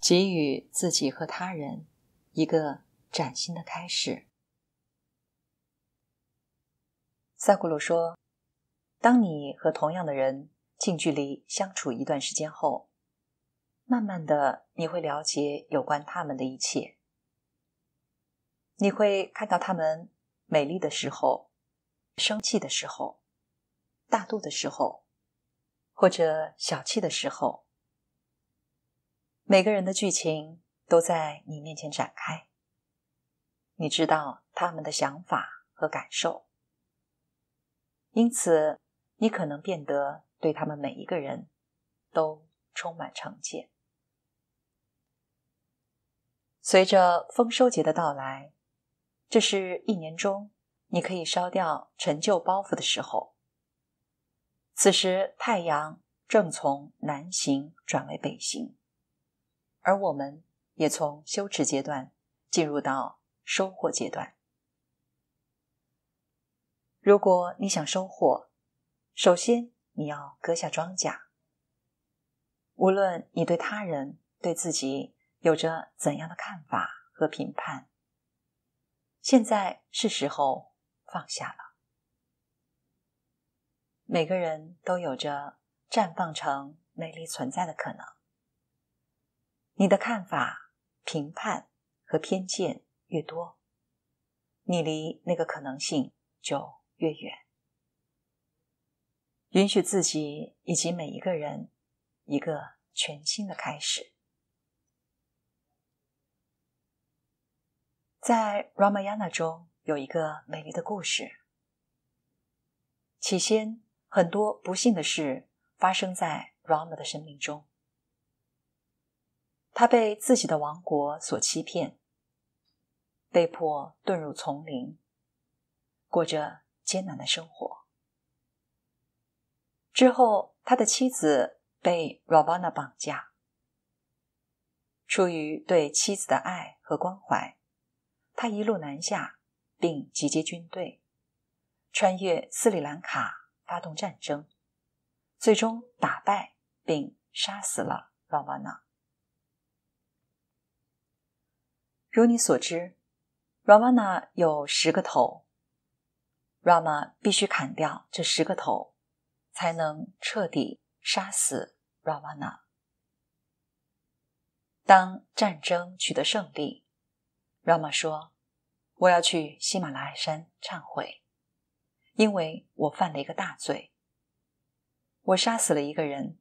给予自己和他人一个崭新的开始。塞古鲁说：“当你和同样的人近距离相处一段时间后，慢慢的你会了解有关他们的一切。你会看到他们美丽的时候，生气的时候，大度的时候，或者小气的时候。”每个人的剧情都在你面前展开，你知道他们的想法和感受，因此你可能变得对他们每一个人都充满成见。随着丰收节的到来，这是一年中你可以烧掉陈旧包袱的时候。此时太阳正从南行转为北行。而我们，也从羞耻阶段进入到收获阶段。如果你想收获，首先你要割下庄稼。无论你对他人、对自己有着怎样的看法和评判，现在是时候放下了。每个人都有着绽放成美丽存在的可能。你的看法、评判和偏见越多，你离那个可能性就越远。允许自己以及每一个人一个全新的开始。在《Ramayana》中有一个美丽的故事。起先，很多不幸的事发生在 Rama 的生命中。他被自己的王国所欺骗，被迫遁入丛林，过着艰难的生活。之后，他的妻子被 Ravana 绑架。出于对妻子的爱和关怀，他一路南下，并集结军队，穿越斯里兰卡，发动战争，最终打败并杀死了 Ravana。如你所知，Ravana 有十个头。Rama 必须砍掉这十个头，才能彻底杀死 Ravana。当战争取得胜利，Rama 说：“我要去喜马拉雅山忏悔，因为我犯了一个大罪。我杀死了一个人，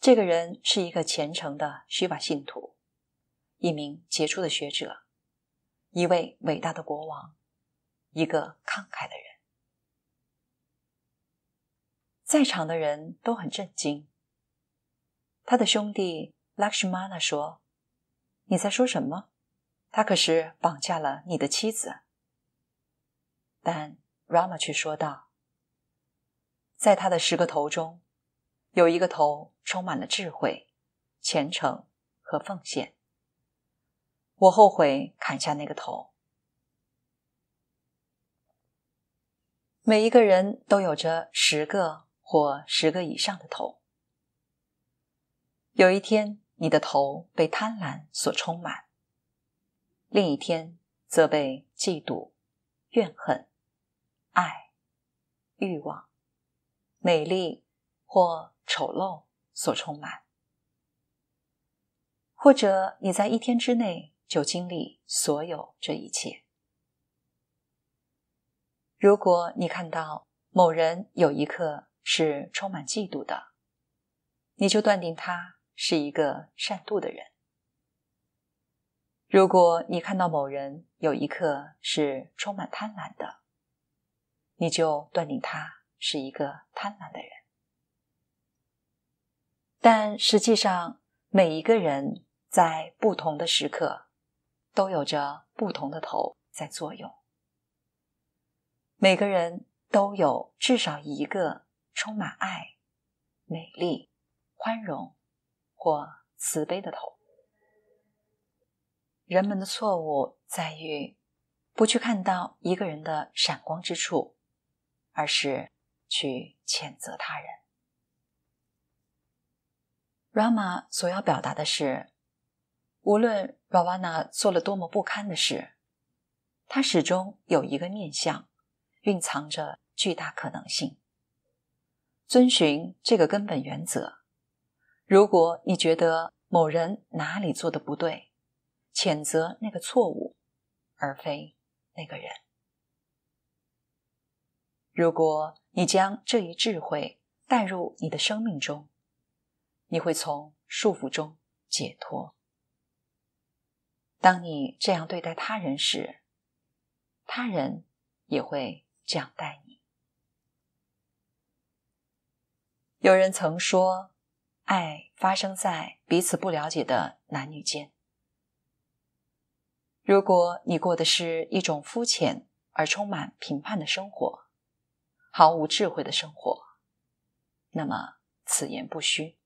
这个人是一个虔诚的须跋信徒。”一名杰出的学者，一位伟大的国王，一个慷慨的人，在场的人都很震惊。他的兄弟拉什曼纳说：“你在说什么？他可是绑架了你的妻子。”但 Rama 却说道：“在他的十个头中，有一个头充满了智慧、虔诚和奉献。”我后悔砍下那个头。每一个人都有着十个或十个以上的头。有一天，你的头被贪婪所充满；另一天，则被嫉妒、怨恨、爱、欲望、美丽或丑陋所充满；或者你在一天之内。就经历所有这一切。如果你看到某人有一刻是充满嫉妒的，你就断定他是一个善妒的人；如果你看到某人有一刻是充满贪婪的，你就断定他是一个贪婪的人。但实际上，每一个人在不同的时刻。都有着不同的头在作用。每个人都有至少一个充满爱、美丽、宽容或慈悲的头。人们的错误在于不去看到一个人的闪光之处，而是去谴责他人。Rama 所要表达的是。无论罗瓦纳做了多么不堪的事，他始终有一个念想，蕴藏着巨大可能性。遵循这个根本原则：如果你觉得某人哪里做的不对，谴责那个错误，而非那个人。如果你将这一智慧带入你的生命中，你会从束缚中解脱。当你这样对待他人时，他人也会这样待你。有人曾说：“爱发生在彼此不了解的男女间。”如果你过的是一种肤浅而充满评判的生活，毫无智慧的生活，那么此言不虚。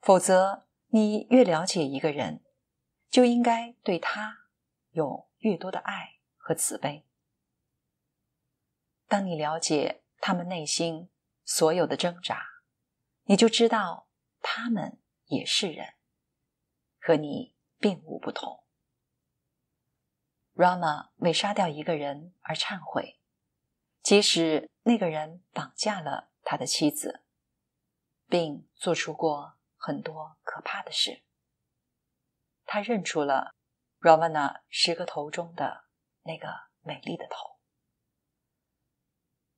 否则，你越了解一个人。就应该对他有越多的爱和慈悲。当你了解他们内心所有的挣扎，你就知道他们也是人，和你并无不同。Rama 为杀掉一个人而忏悔，即使那个人绑架了他的妻子，并做出过很多可怕的事。他认出了 Ravana 十个头中的那个美丽的头。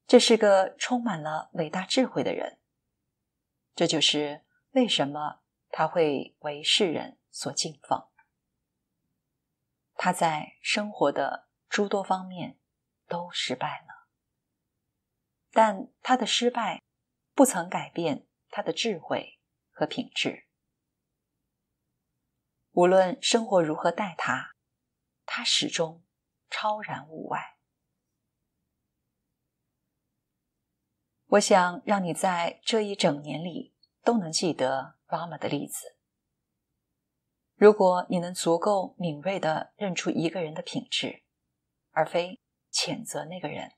这是个充满了伟大智慧的人。这就是为什么他会为世人所敬奉。他在生活的诸多方面都失败了，但他的失败不曾改变他的智慧和品质。无论生活如何待他，他始终超然物外。我想让你在这一整年里都能记得妈妈的例子。如果你能足够敏锐的认出一个人的品质，而非谴责那个人，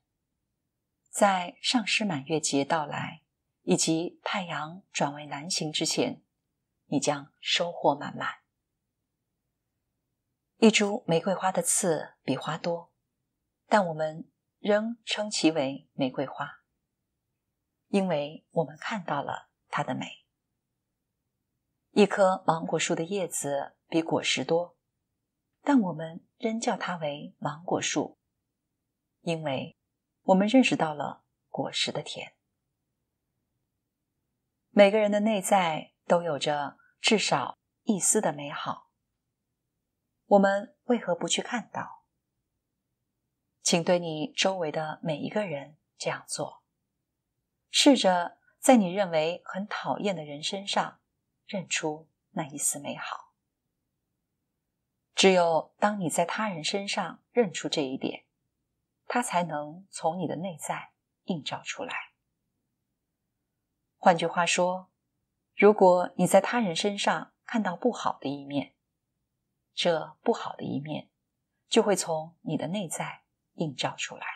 在上师满月节到来以及太阳转为南行之前，你将收获满满。一株玫瑰花的刺比花多，但我们仍称其为玫瑰花，因为我们看到了它的美。一棵芒果树的叶子比果实多，但我们仍叫它为芒果树，因为我们认识到了果实的甜。每个人的内在都有着至少一丝的美好。我们为何不去看到？请对你周围的每一个人这样做，试着在你认为很讨厌的人身上认出那一丝美好。只有当你在他人身上认出这一点，他才能从你的内在映照出来。换句话说，如果你在他人身上看到不好的一面，这不好的一面，就会从你的内在映照出来。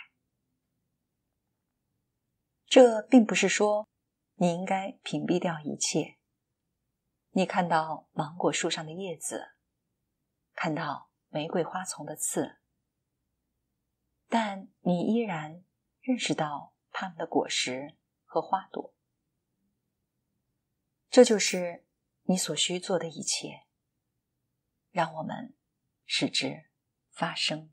这并不是说你应该屏蔽掉一切。你看到芒果树上的叶子，看到玫瑰花丛的刺，但你依然认识到它们的果实和花朵。这就是你所需做的一切。让我们使之发生。